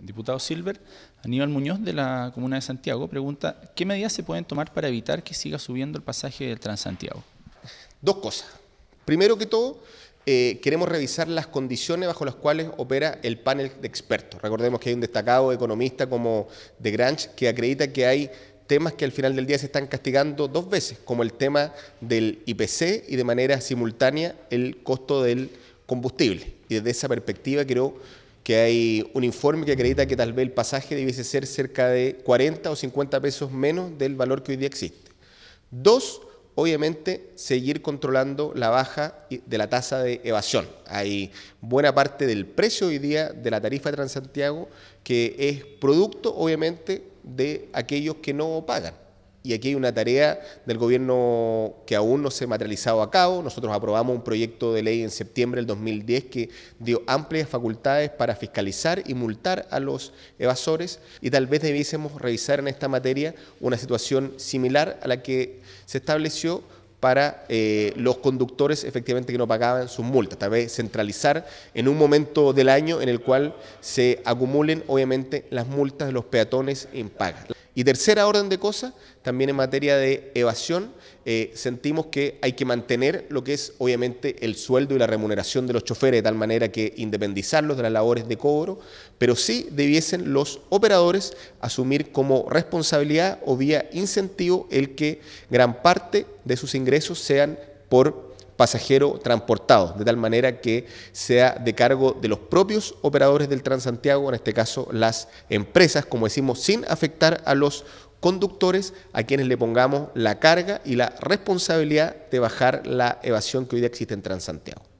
diputado Silver, Aníbal Muñoz de la Comuna de Santiago pregunta, ¿qué medidas se pueden tomar para evitar que siga subiendo el pasaje del Transantiago? Dos cosas. Primero que todo, eh, queremos revisar las condiciones bajo las cuales opera el panel de expertos. Recordemos que hay un destacado economista como De Grange que acredita que hay temas que al final del día se están castigando dos veces, como el tema del IPC y de manera simultánea el costo del combustible. Y desde esa perspectiva creo que hay un informe que acredita que tal vez el pasaje debiese ser cerca de 40 o 50 pesos menos del valor que hoy día existe. Dos, obviamente, seguir controlando la baja de la tasa de evasión. Hay buena parte del precio hoy día de la tarifa de Transantiago que es producto, obviamente, de aquellos que no pagan. Y aquí hay una tarea del gobierno que aún no se ha materializado a cabo. Nosotros aprobamos un proyecto de ley en septiembre del 2010 que dio amplias facultades para fiscalizar y multar a los evasores y tal vez debiésemos revisar en esta materia una situación similar a la que se estableció para eh, los conductores efectivamente que no pagaban sus multas, tal vez centralizar en un momento del año en el cual se acumulen obviamente las multas de los peatones en y tercera orden de cosas, también en materia de evasión, eh, sentimos que hay que mantener lo que es obviamente el sueldo y la remuneración de los choferes, de tal manera que independizarlos de las labores de cobro, pero sí debiesen los operadores asumir como responsabilidad o vía incentivo el que gran parte de sus ingresos sean por pasajero transportado, de tal manera que sea de cargo de los propios operadores del Transantiago, en este caso las empresas, como decimos, sin afectar a los conductores a quienes le pongamos la carga y la responsabilidad de bajar la evasión que hoy día existe en Transantiago.